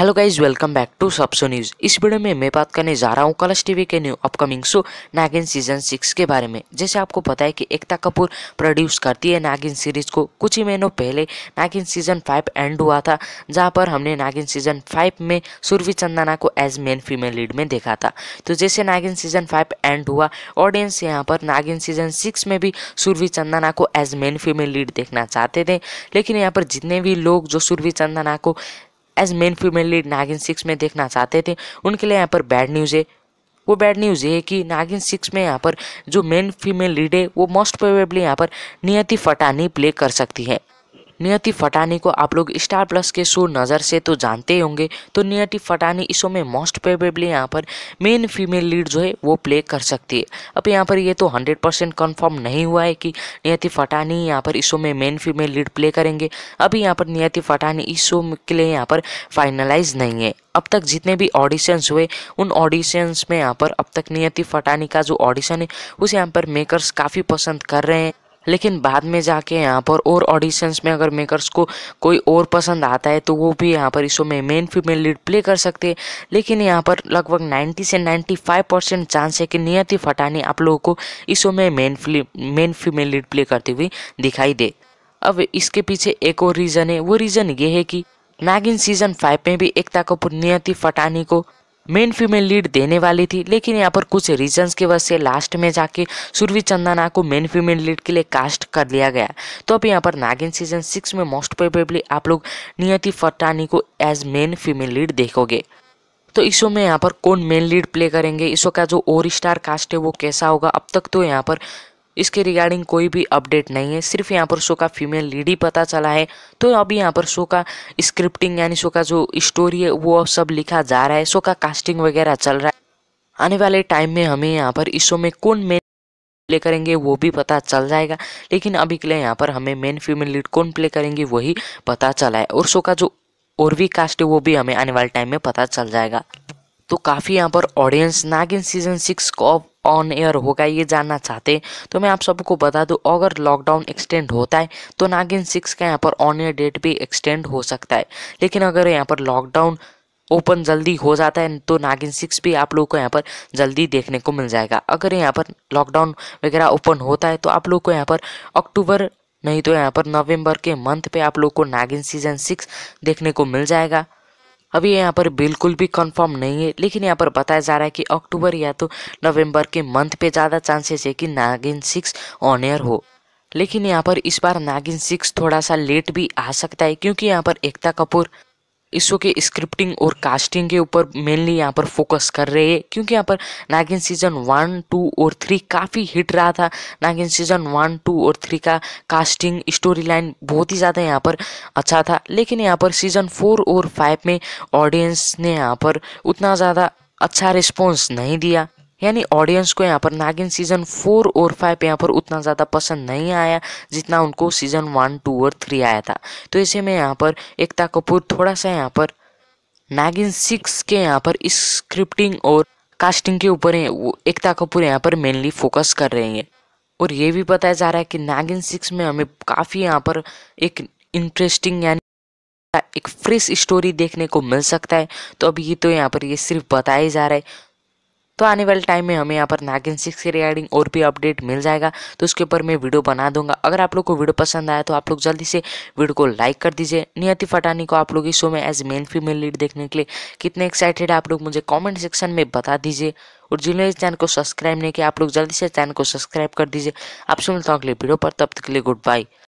hello guys welcome back to सबसो news इस video में मैं बात करने जा रहा हूँ कलश टीवी के new upcoming show Naagin season six के बारे में जैसे आपको पता है कि एकता कपूर प्रोड्यूस करती है नागिन सीरीज को कुछ ही महीनों पहले नागिन सीजन फाइव एंड हुआ था जहाँ पर हमने नागिन सीजन फाइव में सुरभि चंदाना को एज मेन फीमेल लीड में देखा था तो जैसे नागिन सीजन फाइव एंड हुआ ऑडियंस यहाँ पर नागिन सीजन सिक्स में भी सुरभि चंदाना को एज मेन फीमेल लीड देखना चाहते थे लेकिन यहाँ पर जितने भी लोग जो सुरभि चंदाना को as main female lead Naagin six में देखना चाहते थे उनके लिए यहाँ पर बैड न्यूज़ है वो बैड न्यूज़ ये है कि नागिन सिक्स में यहाँ पर जो मेन फीमेल लीड है वो मोस्ट प्रोबेबली यहाँ पर नियति फटानी प्ले कर सकती है नियति फटानी को आप लोग स्टार प्लस के शो नज़र से तो जानते ही होंगे तो नियति फटानी इस शो में मोस्ट प्रेबेबली यहाँ पर मेन फीमेल लीड जो है वो प्ले कर सकती है अब यहाँ पर ये तो हंड्रेड परसेंट कन्फर्म नहीं हुआ है कि नियति फटानी यहाँ पर इस शो में मेन फीमेल लीड प्ले करेंगे अभी यहाँ पर नियति फटानी इस शो के लिए यहाँ पर फाइनलाइज नहीं है अब तक जितने भी ऑडिशंस हुए उन ऑडिशंस में यहाँ पर अब तक नियति फटानी का जो ऑडिशन है उसे यहाँ पर मेकर्स काफ़ी पसंद कर रहे हैं लेकिन बाद में जाके यहाँ पर और ऑडिशंस में अगर मेकर्स को कोई और पसंद आता है तो वो भी यहाँ पर इस शो में मेन फीमेल लीड प्ले कर सकते हैं लेकिन यहाँ पर लगभग 90 से 95 परसेंट चांस है कि नियति फटानी आप लोगों को इस शो में main main female lead play करती हुई दिखाई दे अब इसके पीछे एक और रीज़न है वो रीज़न ये है कि नागिन सीजन फाइव में भी एकता कपूर नियति फटानी को मेन फीमेल लीड देने वाली थी लेकिन यहाँ पर कुछ रीजंस की वजह से लास्ट में जाके सुरवी चंदाना को मेन फीमेल लीड के लिए कास्ट कर लिया गया तो अब यहाँ पर नागिन सीजन सिक्स में मोस्ट प्रोबेबली आप लोग नियति फटानी को एज मेन फीमेल लीड देखोगे तो इस शो में यहाँ पर कौन मेन लीड प्ले करेंगे इस शो का जो ओर स्टार कास्ट है वो कैसा होगा अब तक तो यहाँ पर इसके रिगार्डिंग कोई भी अपडेट नहीं है सिर्फ यहाँ पर शो का फीमेल लीड ही पता चला है तो अभी यहाँ पर शो का स्क्रिप्टिंग यानी शो का जो स्टोरी है वो सब लिखा जा रहा है शो का कास्टिंग वगैरह चल रहा है आने वाले टाइम में हमें यहाँ पर इस शो में कौन मेन प्ले करेंगे वो भी पता चल जाएगा लेकिन अभी के लिए यहाँ पर हमें मेन फीमेल लीड कौन प्ले करेंगे वही पता चला है और शो का जो और भी कास्ट है वो भी हमें आने वाले टाइम में पता चल जाएगा तो काफ़ी यहाँ पर ऑडियंस नागिन सीजन सिक्स को ऑन एयर होगा ये जानना चाहते तो मैं आप सबको बता दूं अगर लॉकडाउन एक्सटेंड होता है तो नागिन सिक्स का यहाँ पर ऑन एयर डेट भी एक्सटेंड हो सकता है लेकिन अगर यहाँ पर लॉकडाउन ओपन जल्दी हो जाता है तो नागिन सिक्स भी आप लोग को यहाँ पर जल्दी देखने को मिल जाएगा अगर यहाँ पर लॉकडाउन वगैरह ओपन होता है तो आप लोग को यहाँ पर अक्टूबर नहीं तो यहाँ पर नवंबर के मंथ पे आप लोग को नागिन सीजन सिक्स देखने को मिल जाएगा अभी यहाँ पर बिल्कुल भी कंफर्म नहीं है लेकिन यहाँ पर बताया जा रहा है कि अक्टूबर या तो नवंबर के मंथ पे ज़्यादा चांसेस है कि नागिन सिक्स ऑन एयर हो लेकिन यहाँ पर इस बार नागिन सिक्स थोड़ा सा लेट भी आ सकता है क्योंकि यहाँ पर एकता कपूर इस शो के स्क्रिप्टिंग और कास्टिंग के ऊपर मेनली यहाँ पर फोकस कर रहे हैं क्योंकि यहाँ पर नागिन सीजन वन टू और थ्री काफ़ी हिट रहा था नागिन सीजन वन टू और थ्री का कास्टिंग स्टोरी लाइन बहुत ही ज़्यादा यहाँ पर अच्छा था लेकिन यहाँ पर सीजन फोर और फाइव में ऑडियंस ने यहाँ पर उतना ज़्यादा अच्छा रिस्पॉन्स नहीं दिया यानी ऑडियंस को यहाँ पर नागिन सीजन फोर और फाइव यहाँ पर उतना ज़्यादा पसंद नहीं आया जितना उनको सीजन वन टू और थ्री आया था तो ऐसे में यहाँ पर एकता कपूर थोड़ा सा यहाँ पर नागिन सिक्स के यहाँ पर स्क्रिप्टिंग और कास्टिंग के ऊपर एकता कपूर यहाँ पर मेनली फोकस कर रही हैं और ये भी बताया जा रहा है कि नागिन सिक्स में हमें काफ़ी यहाँ पर एक इंटरेस्टिंग यानी एक फ्रेश स्टोरी देखने को मिल सकता है तो अभी ये तो यहाँ पर ये सिर्फ बताया जा रहा है तो आने वाले टाइम में हमें यहाँ पर नागिन सिक्स के रिगार्डिंग और भी अपडेट मिल जाएगा तो उसके ऊपर मैं वीडियो बना दूंगा अगर आप लोग को वीडियो पसंद आया तो आप लोग जल्दी से वीडियो को लाइक कर दीजिए नियति फटानी को आप लोग इस शो में एज मेन फीमेल लीड देखने के लिए कितने एक्साइटेड आप लोग मुझे कॉमेंट सेक्शन में बता दीजिए और जिन्होंने इस चैनल को सब्सक्राइब नहीं किया आप लोग जल्दी से चैनल को सब्सक्राइब कर दीजिए आपसे मिलता हूँ अगले वीडियो पर तब तक के लिए गुड बाय